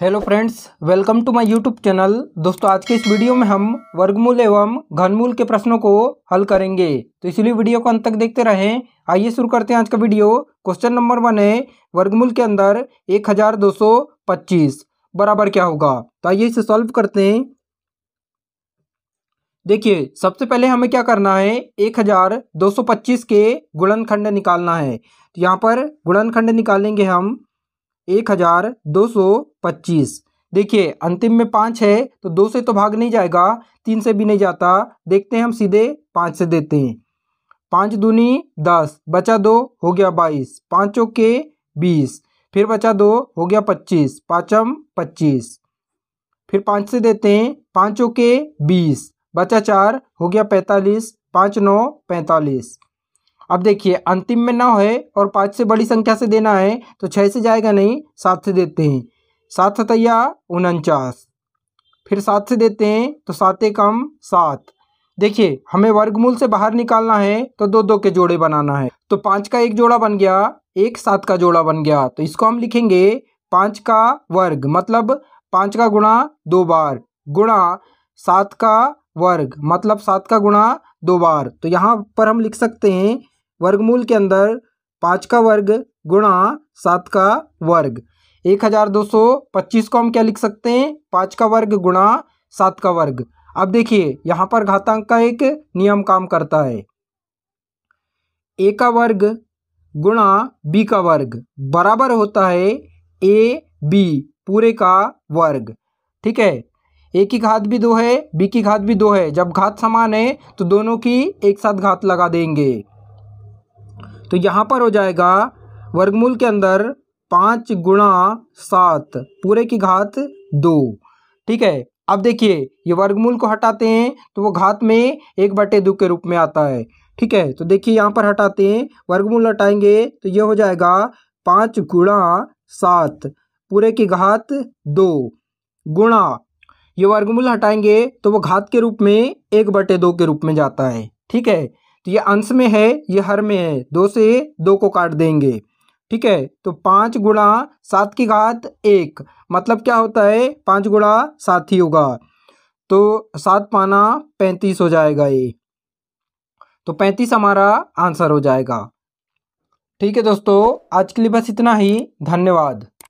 hello friends welcome to my YouTube channel दोस्तों आज के इस वीडियो में हम वर्गमूल एवं घनमूल के प्रश्नों को हल करेंगे तो इसलिए वीडियो को अंत तक देखते रहें आइए शुरू करते हैं आज का वीडियो क्वेश्चन नंबर वन है वर्गमूल के अंदर एक हजार दो सौ पच्चीस बराबर क्या होगा तो आइए इसे सॉल्व करते हैं देखिए सबसे पहले हमें क्या करना है एक हजार दो सौ पच्चीस के गुणनखंड निकालना है तो यहाँ पर गुणनखंड निकालेंगे हम एक हज़ार दो सौ पच्चीस देखिए अंतिम में पाँच है तो दो से तो भाग नहीं जाएगा तीन से भी नहीं जाता देखते हैं हम सीधे पाँच से देते हैं पाँच दूनी दस बचा दो हो गया बाईस पाँचों के बीस फिर बचा दो हो गया पच्चीस पाँचम पच्चीस फिर पाँच से देते हैं पाँचों के बीस बचा चार हो गया पैंतालीस पाँच नौ पैंतालीस अब देखिए अंतिम में नौ है और पाँच से बड़ी संख्या से देना है तो छः से जाएगा नहीं सात से देते हैं सात सतैया उनचास फिर सात से देते हैं तो सातें कम सात देखिए हमें वर्गमूल से बाहर निकालना है तो दो दो के जोड़े बनाना है तो पाँच का एक जोड़ा बन गया एक सात का जोड़ा बन गया तो इसको हम लिखेंगे पाँच का वर्ग मतलब पाँच का गुणा दो बार गुणा सात का वर्ग मतलब सात का गुणा दो बार तो यहाँ पर हम लिख सकते हैं वर्गमूल के अंदर पाँच का वर्ग गुणा सात का वर्ग एक हज़ार दो सौ पच्चीस को हम क्या लिख सकते हैं पाँच का वर्ग गुणा सात का वर्ग अब देखिए यहाँ पर घातांक का एक नियम काम करता है ए का वर्ग गुणा बी का वर्ग बराबर होता है ए बी पूरे का वर्ग ठीक है ए की घात भी दो है बी की घात भी दो है जब घात समान है तो दोनों की एक साथ घात लगा देंगे तो यहाँ पर हो जाएगा वर्गमूल के अंदर पाँच गुणा सात पूरे की घात दो ठीक है अब देखिए ये वर्गमूल को हटाते हैं तो वो घात में एक बटे दो के रूप में आता है ठीक है तो देखिए यहाँ पर हटाते हैं वर्गमूल हटाएंगे तो ये हो जाएगा पाँच गुणा सात पूरे की घात दो गुणा ये वर्गमूल हटाएंगे तो वो घात के रूप में एक बटे दो के रूप में जाता है ठीक है तो ये अंश में है ये हर में है दो से दो को काट देंगे ठीक है तो पाँच गुणा सात की घात एक मतलब क्या होता है पाँच गुणा सात ही होगा तो सात पाना पैंतीस हो जाएगा ये तो पैंतीस हमारा आंसर हो जाएगा ठीक है दोस्तों आज के लिए बस इतना ही धन्यवाद